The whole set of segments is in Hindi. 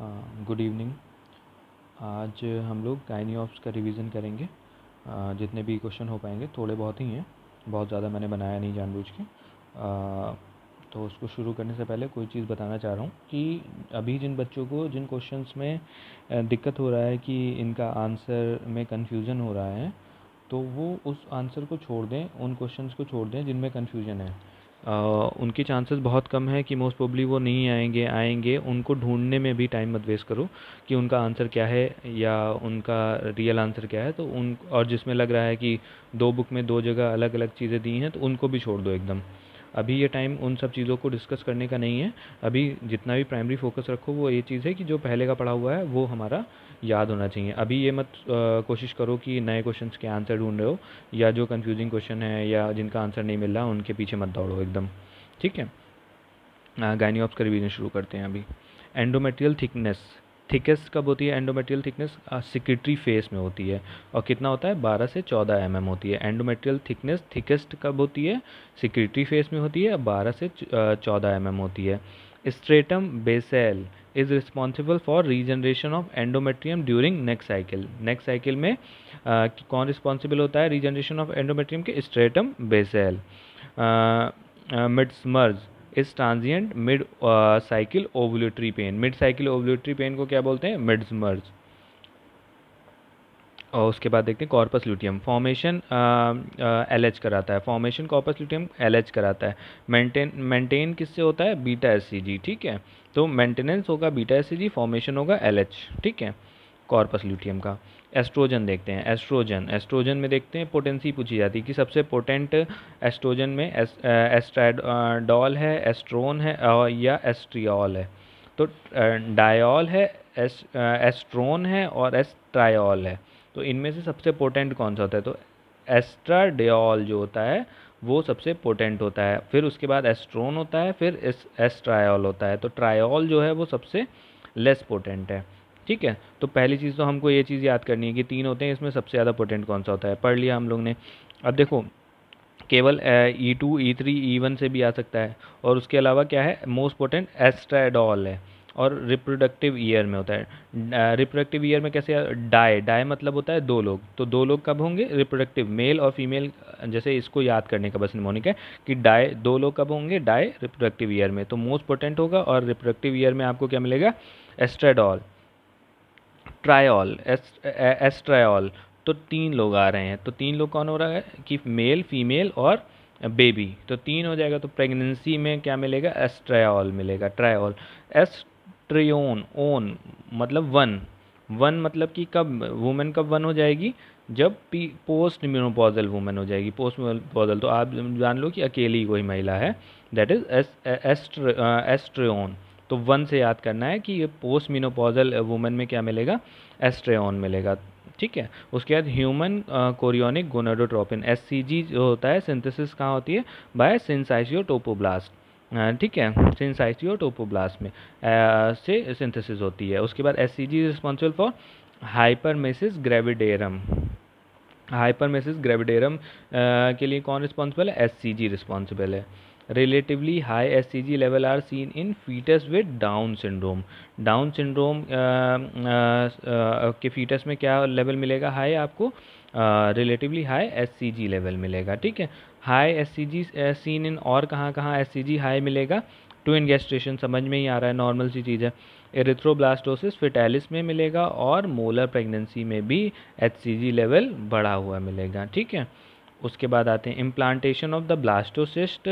गुड इवनिंग आज हम लोग गायनी ऑप्स का रिवीजन करेंगे जितने भी क्वेश्चन हो पाएंगे थोड़े बहुत ही हैं बहुत ज़्यादा मैंने बनाया नहीं जानबूझ के तो उसको शुरू करने से पहले कोई चीज़ बताना चाह रहा हूँ कि अभी जिन बच्चों को जिन क्वेश्चंस में दिक्कत हो रहा है कि इनका आंसर में कन्फ्यूज़न हो रहा है तो वो उस आंसर को छोड़ दें उन क्वेश्चंस को छोड़ दें जिनमें कन्फ्यूज़न है उनके चांसेस बहुत कम है कि मोस्ट प्रोबली वो नहीं आएंगे आएंगे उनको ढूंढने में भी टाइम मत वेस्ट करो कि उनका आंसर क्या है या उनका रियल आंसर क्या है तो उन और जिसमें लग रहा है कि दो बुक में दो जगह अलग अलग चीज़ें दी हैं तो उनको भी छोड़ दो एकदम अभी ये टाइम उन सब चीज़ों को डिस्कस करने का नहीं है अभी जितना भी प्राइमरी फोकस रखो वो ये चीज़ है कि जो पहले का पढ़ा हुआ है वो हमारा याद होना चाहिए अभी ये मत आ, कोशिश करो कि नए क्वेश्चन के आंसर ढूंढ रहे हो या जो कन्फ्यूजिंग क्वेश्चन है या जिनका आंसर नहीं मिल रहा उनके पीछे मत दौड़ो एकदम ठीक है ऑफ्स का रिविजन शुरू करते हैं अभी एंडोमेट्रियल थिकनेस थिकेस्ट कब होती है एंडोमेट्रियल थिकनेस सिक्रेटरी फेस में होती है और कितना होता है बारह से चौदह एम mm होती है एंडोमेट्रियल थिकनेस थिकेस्ट कब होती है सिक्रेटरी फेस में होती है बारह से चौदह एम mm होती है stratum basale is responsible for regeneration of endometrium during next cycle next cycle में uh, कौन रिस्पॉन्सिबल होता है रीजनरेशन ऑफ एंडोमेट्रियम के stratum basale mittelschmerz is transient mid cycle ovulatory pain mid cycle ovulatory pain को क्या बोलते हैं मिडमर्ज और उसके बाद देखते हैं corpus luteum formation L H कराता है formation corpus luteum L H कराता है मेंटेन मेंटेन किससे होता है बीटा एस सी जी ठीक है तो मेंटेनेंस होगा beta S C G formation होगा एल एच ठीक है कॉर्पस ल्यूटियम का एस्ट्रोजन देखते हैं एस्ट्रोजन एस्ट्रोजन में देखते हैं पोटेंसी पूछी जाती है कि सबसे पोटेंट एस्ट्रोजन में एस, एस्ट्राडॉल है एस्ट्रोन है या एस्ट्रियल है तो डायल है एस एस्ट्रोन है और एस्ट्रायल है तो इनमें से सबसे पोटेंट कौन सा होता है तो एस्ट्राडियल जो होता है वो सबसे पोटेंट होता है फिर उसके बाद एस्ट्रोन होता है फिर एस एस्ट्रायल होता है तो ट्रायल जो है वो सबसे लेस पोटेंट है ठीक है तो पहली चीज़ तो हमको ये चीज़ याद करनी है कि तीन होते हैं इसमें सबसे ज़्यादा पोटेंट कौन सा होता है पढ़ लिया हम लोग ने अब देखो केवल E two E three E one से भी आ सकता है और उसके अलावा क्या है मोस्ट पोटेंट एस्ट्राडॉल है और रिप्रोडक्टिव ईयर में होता है रिप्रोडक्टिव ईयर में कैसे डाए डाए मतलब होता है दो लोग तो दो लोग कब होंगे रिप्रोडक्टिव मेल और फीमेल जैसे इसको याद करने का बस निमोनिक है कि डाए दो लोग कब होंगे डाए रिप्रोडक्टिव ईयर में तो मोस्ट पोटेंट होगा और रिप्रोडक्टिव ईयर में आपको क्या मिलेगा एस्ट्राडॉल एस्ट्रायल एस्ट्रायल तो तीन लोग आ रहे हैं तो तीन लोग कौन हो रहा है कि मेल फीमेल और बेबी तो तीन हो जाएगा तो प्रेगनेंसी में क्या मिलेगा एस्ट्रायल मिलेगा ट्रायल एस्ट्रियोन ओन मतलब वन वन मतलब कि कब वुमेन कब वन हो जाएगी जब पी पोस्ट म्यूनोपॉजल वुमेन हो जाएगी पोस्ट म्यूनोपॉजल तो आप जान लो कि अकेली कोई महिला है दैट इज़ एस्ट्र एस्ट्रियोन तो वन से याद करना है कि ये पोस्ट मीनोपॉजल वुमेन में क्या मिलेगा एस्ट्रेन मिलेगा ठीक है उसके बाद human chorionic gonadotropin S C G जो होता है सिंथेसिस कहाँ होती है बाय सिंसाइसियो टोपोब्लास्ट ठीक है सिंसाइसियो टोपोब्लास्ट में आ, uh, से सिंथेसिस होती है उसके बाद S C G responsible for hyperemesis gravidarum hyperemesis gravidarum के लिए कौन रिस्पॉन्सिबल है एस सी जी रिस्पॉन्सिबल है relatively high S C G level are seen in fetus with Down syndrome Down syndrome के फीटस में क्या लेवल मिलेगा हाई आपको relatively high S C G level मिलेगा ठीक है high S C G seen in और कहाँ कहाँ एस सी जी हाई मिलेगा ट्विन गेस्ट्रेशन समझ में ही आ रहा है नॉर्मल सी चीज़ है एरिथ्रोब्लास्टोसिस फिटैलिस में मिलेगा और मोलर प्रेगनेंसी में भी एच सी जी लेवल बढ़ा हुआ मिलेगा ठीक है उसके बाद आते हैं implantation of the blastocyst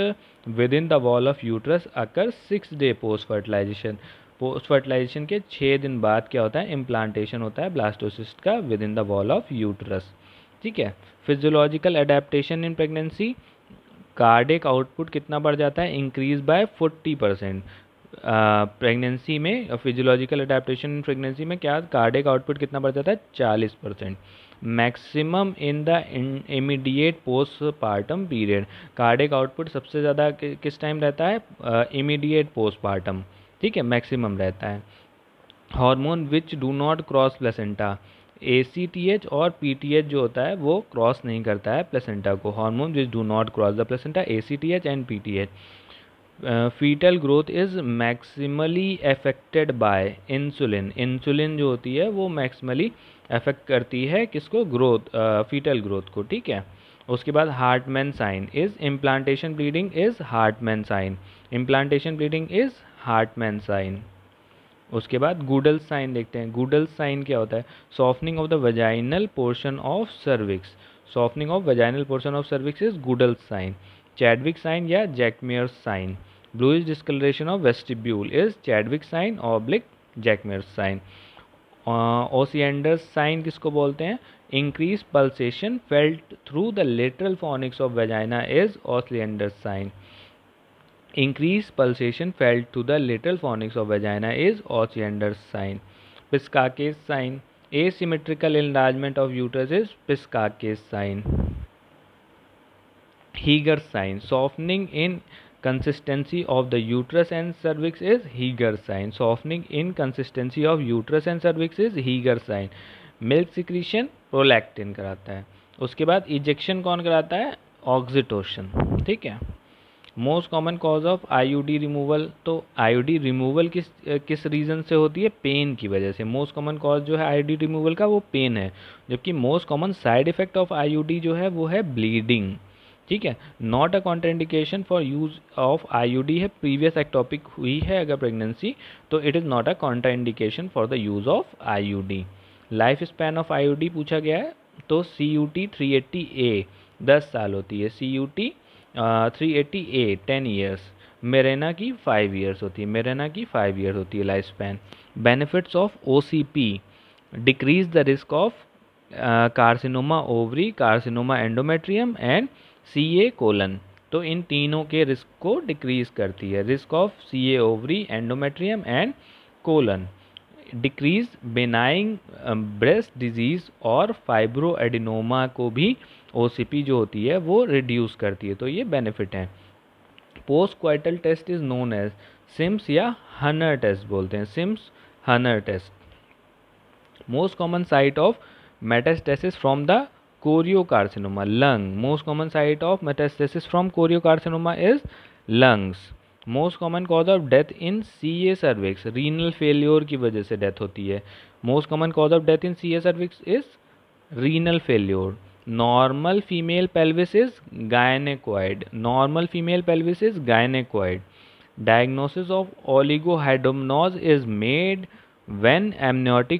within the wall of uterus occur six day post fertilization post fertilization के छः दिन बाद क्या होता है इम्प्लांटेशन होता है ब्लास्टोसिस्ट का within the wall of uterus ठीक है physiological adaptation in pregnancy cardiac output कितना बढ़ जाता है increase by forty percent pregnancy में फिजियोलॉजिकल अडेप्टेशन इन प्रेगनेंसी में क्या कार्डिक आउटपुट कितना बढ़ जाता है चालीस परसेंट maximum in the immediate postpartum period cardiac output सबसे ज़्यादा कि, किस टाइम रहता है इमीडिएट पोस्टपार्टम ठीक है मैक्सिमम रहता है hormone which do not cross placenta A C T H और पी टी एच जो होता है वो क्रॉस नहीं करता है प्लेसेंटा को hormone which do not cross the placenta A C T H and P T H fetal growth is maximally affected by insulin insulin जो होती है वो मैक्सिमली अफेक्ट करती है किसको ग्रोथ फीटल ग्रोथ को ठीक है उसके बाद Hartman sign is implantation bleeding is Hartman sign implantation bleeding is Hartman sign उसके बाद गूडल साइन देखते हैं गूडल साइन क्या होता है softening of the vaginal portion of cervix softening of vaginal portion of cervix is Goodell sign Chadwick sign या Jacquemier sign blue is discolouration of vestibule is Chadwick sign oblique Jacquemier sign Osiander sign किसको बोलते हैं increase pulsation felt through the lateral fornix of vagina is Osiander sign increase pulsation felt through the lateral fornix of vagina is Osiander sign Piskacek sign A symmetrical enlargement of uterus is Piskacek sign Hegar sign softening in consistency of the uterus and cervix is Hegar sign softening in consistency of uterus and cervix is Hegar sign milk secretion prolactin कराता है उसके बाद इजेक्शन कौन कराता है ऑक्सीटोशन ठीक है most common cause of IUD removal तो आईयूडी रिमूवल किस किस रीज़न से होती है पेन की वजह से मोस्ट कॉमन कॉज जो है आईयूडी रिमूवल का वो पेन है जबकि most common side effect of IUD जो है वो है ब्लीडिंग ठीक है not a contraindication for use of IUD है प्रीवियस एक टॉपिक हुई है अगर प्रेगनेंसी तो it is not a contraindication for the use of IUD life span of IUD पूछा गया है तो C U T three eighty A दस साल होती है C U T three eighty A ten years मेरेना की फाइव ईयर्स होती है मेरेना की फाइव ईयर होती है life span benefits of O C P decrease the risk of carcinoma ovary carcinoma endometrium and C A colon तो इन तीनों के रिस्क को डिक्रीज करती है risk of C A ovary endometrium and colon decrease benign breast disease और फाइब्रो एडिनोमा को भी ओ जो होती है वो रिड्यूस करती है तो ये बेनिफिट हैं post coital test is known as Sims या हनर टेस्ट बोलते हैं Sims Huhner test most common site of metastasis from the choriocarcinoma lung most common site of metastasis from choriocarcinoma is lungs most common cause of death in C A cervix renal failure की वजह से डेथ होती है most common cause of death in C A cervix is renal failure normal female pelvis is गायनेकोइड normal female pelvis is gynaecoid diagnosis of oligohydramnios is made when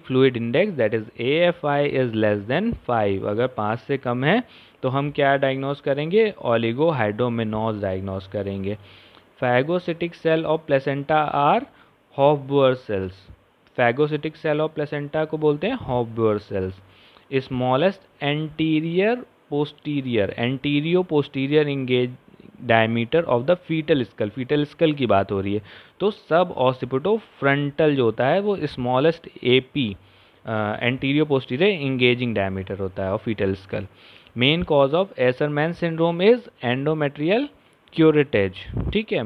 fluid index that is A F I is less than five अगर पाँच से कम है तो हम क्या डायग्नोज करेंगे हाइड्रोमिनोज डायग्नोज करेंगे phagocytic cell of placenta are Hofbauer cells phagocytic cell of placenta को बोलते हैं Hofbauer cells smallest anterior posterior antero posterior engage diameter of the fetal skull fetal skull की बात हो रही है तो सब ऑसिपिटो फ्रंटल जो होता है वो smallest A P antero posterior engaging diameter होता है और fetal skull main cause of Asherman syndrome is endometrial curettage ठीक है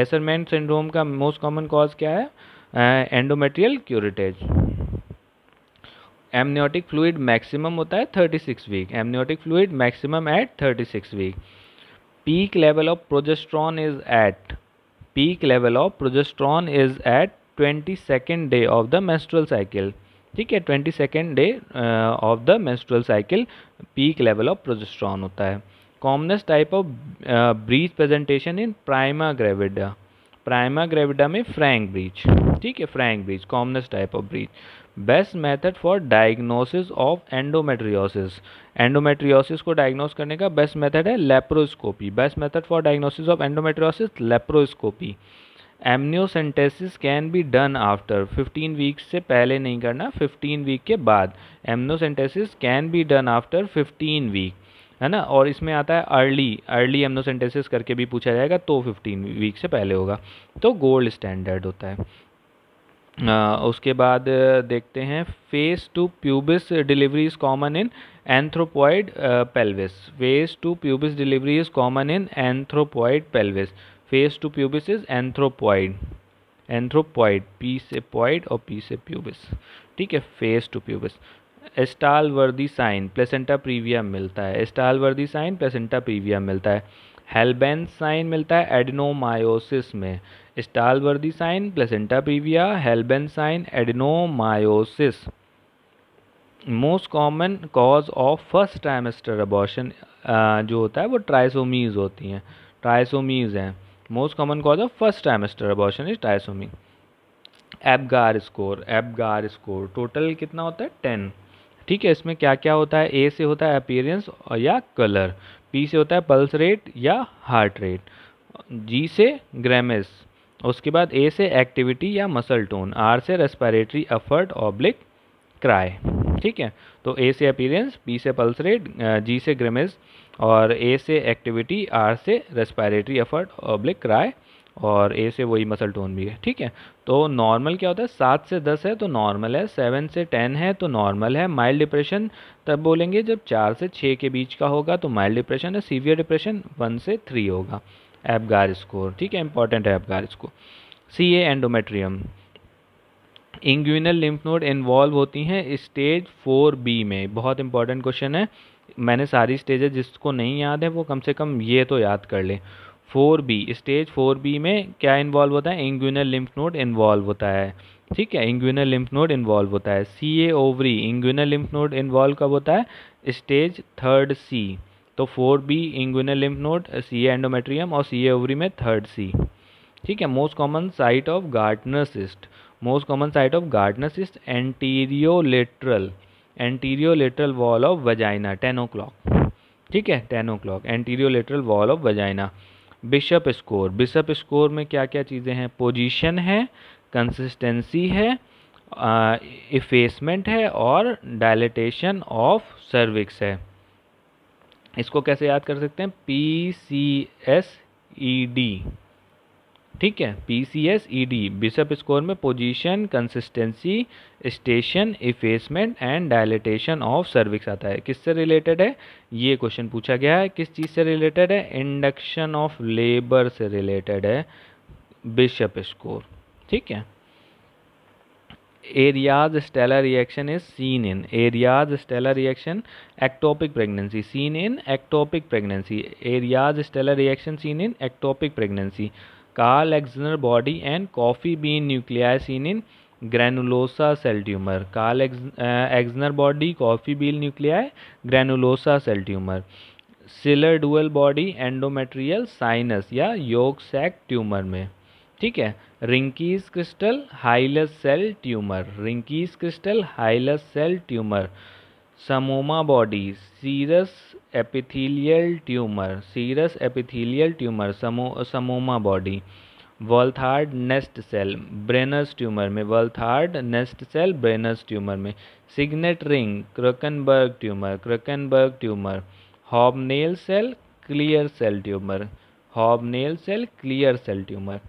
एसरमैन सिंड्रोम का मोस्ट कॉमन कॉज क्या है endometrial curettage amniotic fluid maximum होता है 36 week amniotic fluid maximum at 36 week peak level of progesterone is at peak level of progesterone is at 22nd day of the menstrual cycle ठीक है 22nd day uh, of the menstrual cycle peak level of progesterone होता है commonest type of uh, breech presentation in prima gravida prima gravida में frank breech. ठीक है frank breech commonest type of breech best method for diagnosis of endometriosis endometriosis को डायग्नोस करने का बेस्ट मेथड है laparoscopy best method for diagnosis of endometriosis laparoscopy amniocentesis can be done after 15 weeks से पहले नहीं करना 15 वीक के बाद amniocentesis can be done after 15 week है ना और इसमें आता है अर्ली अर्ली एमनोसेंटेसिस करके भी पूछा जाएगा तो 15 वीक से पहले होगा तो गोल्ड स्टैंडर्ड होता है उसके बाद देखते हैं face to pubis delivery is common in anthropoid pelvis face to pubis delivery is common in anthropoid pelvis face to pubis is anthropoid anthropoid P से पॉइड और पी से प्यूबिस ठीक है फेस टू प्यूबिस एस्टाल वर्दी साइन प्लेसेंटा प्रीविया मिलता है एस्टाल वर्दी साइन प्लेसेंटा प्रीविया मिलता है हेल्बेंस साइन मिलता है एडिनोमायोसिस में Stallworthy sign placenta praevia Halban sign adenomyosis most common cause of first trimester abortion जो होता है वो ट्राइसोमीज होती हैं ट्राइसोमीज हैं most common cause of first trimester abortion is trisomy Apgar score Apgar score total कितना होता है टेन ठीक है इसमें क्या क्या होता है ए से होता है अपीरेंस या कलर पी से होता है पल्स रेट या हार्ट रेट जी से ग्रेमेस उसके बाद ए से एक्टिविटी या मसल टोन आर से रेस्पिरेटरी अफर्ट ऑब्लिक क्राई ठीक है तो ए से अपीरेंस बी से पल्स रेट जी से ग्रिमेज और ए से एक्टिविटी आर से रेस्पिरेटरी अफर्ट ऑब्लिक क्राई और ए से वही मसल टोन भी है ठीक है तो नॉर्मल क्या होता है सात से दस है तो नॉर्मल है सेवन से टेन है तो नॉर्मल है माइल्ड डिप्रेशन तब बोलेंगे जब चार से छः के बीच का होगा तो माइल्ड डिप्रेशन है सीवियर डिप्रेशन वन से थ्री होगा एपगार स्कोर ठीक है इंपॉर्टेंट है Apgar score C A endometrium inguinal lymph node involve होती हैं स्टेज फोर बी में बहुत इंपॉर्टेंट क्वेश्चन है मैंने सारी स्टेजेस जिसको नहीं याद है वो कम से कम ये तो याद कर ले four B stage four B में क्या इन्वॉल्व होता है इंग्यूनल लिम्फ नोड इन्वॉल्व होता है ठीक है इंग्यूनल लिम्फ नोड इन्वॉल्व होता है C A ovary inguinal lymph node involve कब होता है स्टेज थर्ड सी तो four B inguinal lymph node C A endometrium और सी ए ओवरी में थर्ड सी ठीक है most common site of Gartner cyst most common site of Gartner cyst anterolateral anterolateral wall of vagina ten o'clock ठीक है ten o'clock anterolateral wall of vagina Bishop score Bishop score में क्या क्या चीज़ें हैं पोजिशन है कंसिस्टेंसी है इफेसमेंट है और डायलिटेशन ऑफ सर्विक्स है इसको कैसे याद कर सकते हैं P C S E D ठीक है P C S E D Bishop score में position consistency station effacement and dilatation of cervix आता है किससे रिलेटेड है ये क्वेश्चन पूछा गया है किस चीज़ से रिलेटेड है इंडक्शन ऑफ लेबर से रिलेटेड है बिशप स्कोर ठीक है Arias Stella reaction is seen in Arias Stella reaction ectopic pregnancy seen in ectopic pregnancy Arias Stella reaction seen in ectopic pregnancy Call Exner body and coffee bean nuclei seen in granulosa cell tumour Call Exner body coffee bean nuclei granulosa cell tumour Schiller Duval body endometrial sinus या योग सेक ट्यूमर में ठीक है रिंकीज crystal hilus cell tumour Reinke's crystal hilus cell tumour psammoma body serous epithelial tumour serous epithelial tumour psammo psammoma body Walthard nest cell Brenner tumour में Walthard nest cell Brenner tumour में signet ring Krukenberg tumour Krukenberg tumour hobnail cell clear cell tumour hobnail cell clear cell tumour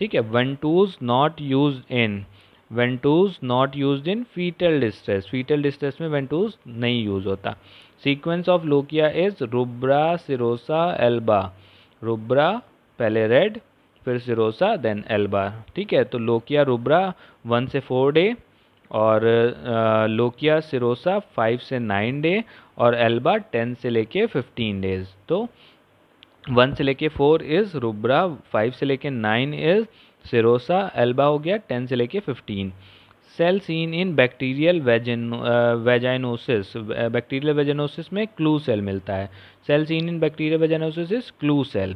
ठीक है one twos not use in one twos not use in fetal distress fetal distress में वन टूज नहीं यूज होता sequence of lochia is rubra serosa alba rubra पहले रेड फिर सिरोसा देन एल्बा ठीक है तो लोकिया रुब्रा वन से फोर डे और आ, लोकिया सिरोसा फाइव से नाइन डे और एल्बा टेन से लेके फिफ्टीन डेज तो वन से लेके फोर इज़ रुब्रा फाइव से लेके नाइन इज़ सिरोसा एल्बा हो गया टेन से लेके fifteen cell seen in bacterial vaginosis bacterial vaginosis में क्लू सेल मिलता है cell seen in bacterial vaginosis is clue cell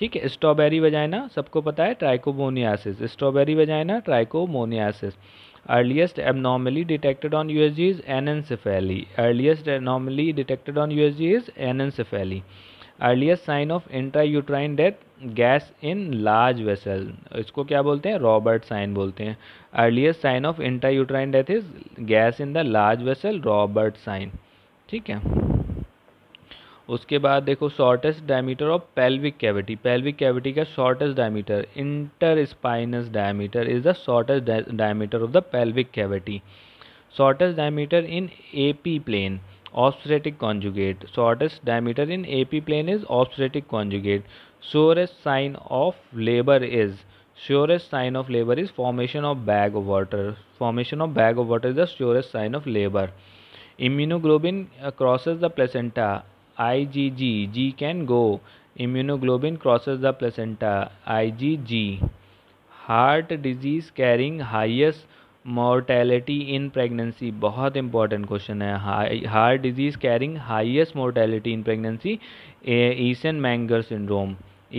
ठीक है स्ट्रॉबेरी वजाइना सबको पता है trichomoniasis strawberry vagina trichomoniasis earliest abnormally detected on U S G is anencephaly earliest abnormally detected on U S G is anencephaly earliest sign of intra uterine death gas in large vessel इसको क्या बोलते हैं रॉबर्ट साइन बोलते हैं earliest sign of intra uterine death is gas in the large vessel Robert sign ठीक है उसके बाद देखो shortest diameter of pelvic cavity pelvic cavity का shortest diameter interspinous diameter is the shortest diameter of the pelvic cavity shortest diameter in A P plane obstetric conjugate. Shortest diameter in AP plane is obstetric conjugate. Surest sign of labor is surest sign of labor is formation of bag of water. Formation of bag of water is the surest sign of labor. Immunoglobulin uh, crosses the placenta. IgG G can go. Immunoglobulin crosses the placenta. IgG. Heart disease carrying highest mortality in pregnancy बहुत इंपॉर्टेंट क्वेश्चन है heart disease carrying highest mortality in pregnancy Eisenmenger syndrome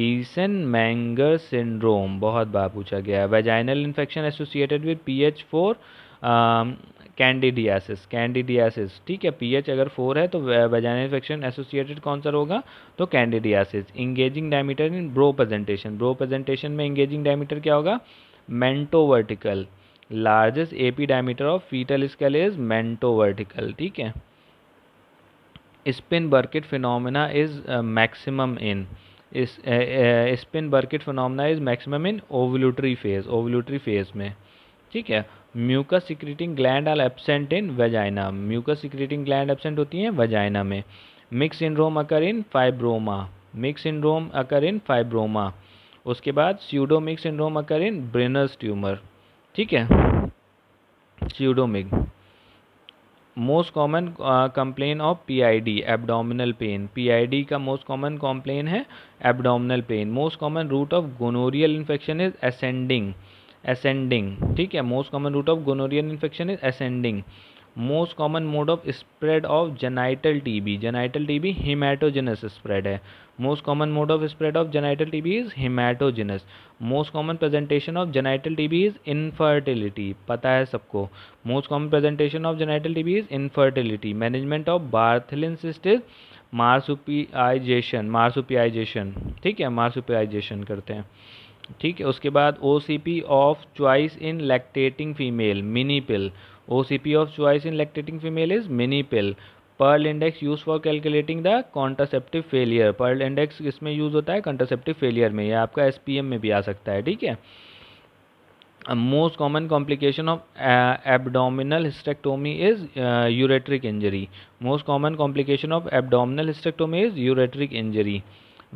Eisenmenger syndrome बहुत बार पूछा गया है vaginal infection associated with P H four candidiasis candidiasis ठीक है पी एच अगर फोर है तो वेजाइनल इन्फेक्शन एसोसिएटेड कौन सा होगा तो candidiasis engaging diameter in brow presentation brow presentation में इंगेजिंग डायमीटर क्या होगा mento vertical largest AP diameter of fetal skull is mento vertical ठीक है Spinnbarkeit phenomena is maximum in Spinnbarkeit phenomena is maximum in ovulatory phase ovulatory phase में ठीक है mucus secreting gland are absent in vagina mucus secreting gland absent होती हैं वेजाइना में Meigs syndrome occur in fibroma mix syndrome occur in fibroma उसके बाद स्यूडोमिक्स इंड्रोम अकर इन ब्रेनस ट्यूमर ठीक है pseudomyxoma most common complaint of PID abdominal pain PID का मोस्ट कॉमन कॉम्प्लेन है abdominal pain most common route of gonorrhoeal infection is ascending ascending ठीक है most common route of gonorrhoeal infection is ascending most common mode of spread of genital TB genital TB haematogenous spread है most common mode of spread of genital TB is haematogenous most common presentation of genital TB is infertility पता है सबको most common presentation of genital TB is infertility management of Bartholin cysts marsupialisation marsupialisation ठीक है मार्सुपियाइजेशन करते हैं ठीक है उसके बाद O C P of choice in lactating female mini pill OCP of choice in lactating female is mini pill Pearl index use for calculating the contraceptive failure Pearl index इसमें यूज होता है कॉन्टासेप्टिव फेलियर में या आपका एस में भी आ सकता है ठीक है most common complication of abdominal hysterectomy is ureteric injury most common complication of abdominal hysterectomy is ureteric injury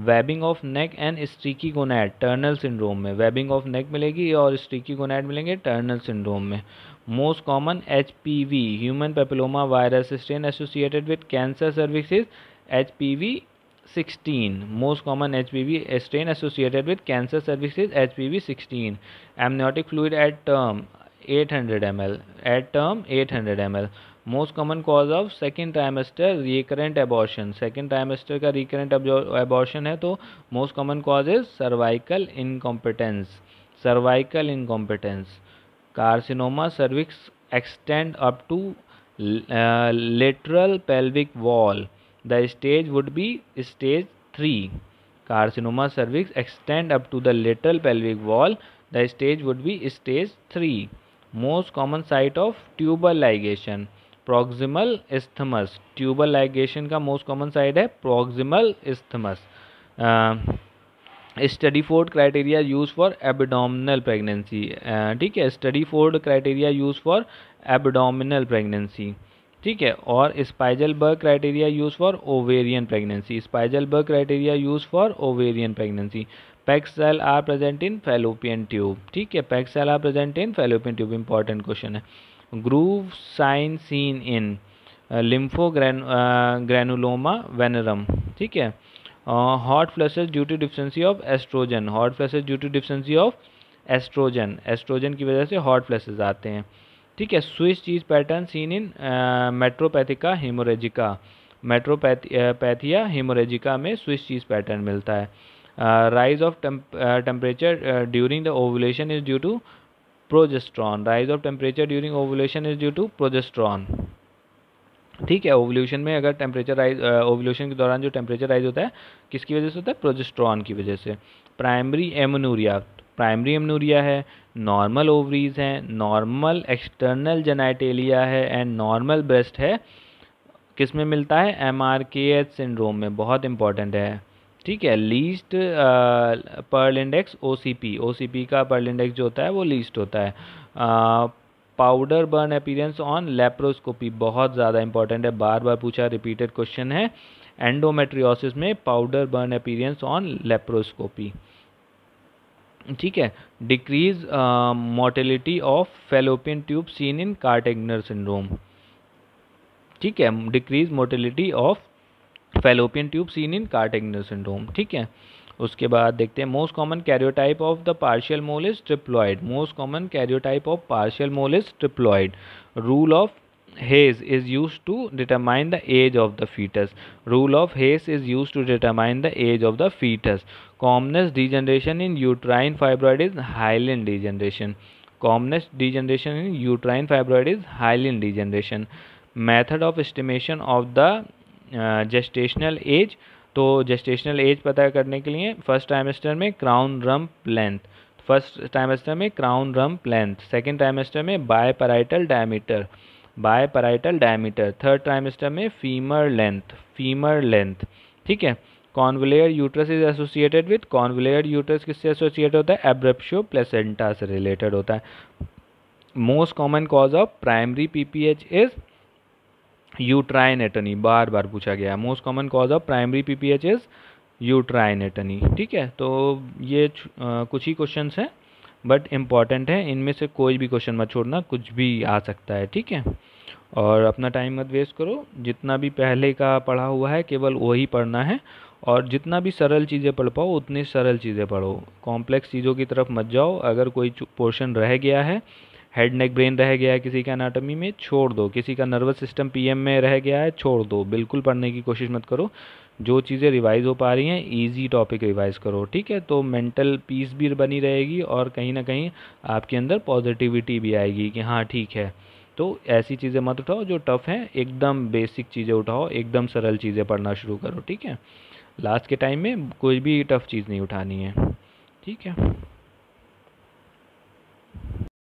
webbing of neck and streaky gonad Turner syndrome में वेबिंग ऑफ नेक मिलेगी और स्ट्रीकी गोनेट मिलेंगे टर्नल सिंड्रोम में most common H P V human papilloma virus strain associated with cancer cervix H P V sixteen most common H P V strain associated with cancer cervix H P V sixteen amniotic fluid at term eight hundred M L at term eight hundred M L most common cause of second trimester recurrent abortion second trimester का रिकरेंट एबॉर्शन है तो most common cause is cervical incompetence cervical incompetence carcinoma cervix extend up to lateral pelvic wall the stage would be stage three carcinoma cervix extend up to the lateral pelvic wall the stage would be stage three most common site of tubal ligation proximal isthmus tubal ligation का मोस्ट कॉमन साइट है proximal isthmus Studdiford criteria use for abdominal pregnancy ठीक है Studdiford criteria use for abdominal pregnancy ठीक है और Spiegelberg criteria use for ovarian pregnancy Spiegelberg criteria use for ovarian pregnancy pegs cell are present in fallopian tube ठीक है pegs cell are present in fallopian tube important question है groove sign seen in lymphogranuloma venereum ठीक है hot flashes due to deficiency of oestrogen hot flashes due to deficiency of oestrogen oestrogen की वजह से हॉट फ्लैशेज आते हैं ठीक है Swiss cheese pattern seen in मेट्रोपैथिका हेमोरेजिका मेट्रोपैथिया हेमोरेजिका में स्विस चीज पैटर्न मिलता है rise of temperature during the ovulation is due to progesterone rise of temperature during ovulation is due to progesterone ठीक है ओवल्यूशन में अगर टेम्परेचर राइज ओवल्यूशन के दौरान जो टेम्परेचर राइज होता है किसकी वजह से होता है प्रोजेस्ट्रॉन की वजह से प्राइमरी एमनूरिया प्राइमरी एमनूरिया है नॉर्मल ओवरीज हैं नॉर्मल एक्सटर्नल जेनाइटेलिया है एंड नॉर्मल ब्रेस्ट है किस में मिलता है M R K H syndrome में बहुत इंपॉर्टेंट है ठीक है least Pearl index O C P O C P का पर्ल इंडेक्स जो होता है वो लीस्ट होता है powder burn appearance on laparoscopy बहुत ज़्यादा इंपॉर्टेंट है बार बार पूछा रिपीटेड क्वेश्चन है एंडोमेट्रियोसिस में powder burn appearance on laparoscopy ठीक है decrease mortality of fallopian tube seen in Kartagener syndrome ठीक है decrease mortality of fallopian tube seen in Kartagener syndrome ठीक है उसके बाद देखते हैं most common karyotype of the partial mole is triploid most common karyotype of partial mole is triploid rule of Haase is use to determine the age of the foetus rule of Haase is use to determine the age of the foetus कॉमनेस degeneration in uterine fibroid is hyaline degeneration commonest degeneration in uterine fibroid is hyaline degeneration method of estimation of the gestational age तो जेस्टेशनल एज पता करने के लिए फर्स्ट ट्राइमेस्टर में crown rump length first trimester में crown rump length second trimester में biparietal diameter biparietal diameter third trimester में फीमर लेंथ फीमर लेंथ ठीक है Couvelaire uterus is associated with Couvelaire uterus किससे एसोसिएट होता है एब्रप्शो प्लेसेंटा से रिलेटेड होता है most common cause of primary PPH is uterine atony बार बार पूछा गया है most common cause of primary P P H is uterine atony ठीक है तो ये आ, कुछ ही क्वेश्चन हैं बट इम्पॉर्टेंट है इनमें से कोई भी क्वेश्चन मत छोड़ना कुछ भी आ सकता है ठीक है और अपना टाइम मत वेस्ट करो जितना भी पहले का पढ़ा हुआ है केवल वही पढ़ना है और जितना भी सरल चीज़ें पढ़ पाओ उतनी सरल चीज़ें पढ़ो कॉम्प्लेक्स चीज़ों की तरफ मत जाओ अगर कोई पोर्शन रह गया है हेड नेक ब्रेन रह गया है किसी का एनाटॉमी में छोड़ दो किसी का नर्वस सिस्टम पीएम में रह गया है छोड़ दो बिल्कुल पढ़ने की कोशिश मत करो जो चीज़ें रिवाइज़ हो पा रही हैं ईजी टॉपिक रिवाइज़ करो ठीक है तो मेंटल पीस भी बनी रहेगी और कहीं ना कहीं आपके अंदर पॉजिटिविटी भी आएगी कि हाँ ठीक है तो ऐसी चीज़ें मत उठाओ जो टफ़ हैं एकदम बेसिक चीज़ें उठाओ एकदम सरल चीज़ें पढ़ना शुरू करो ठीक है लास्ट के टाइम में कोई भी टफ़ चीज़ नहीं उठानी है ठीक है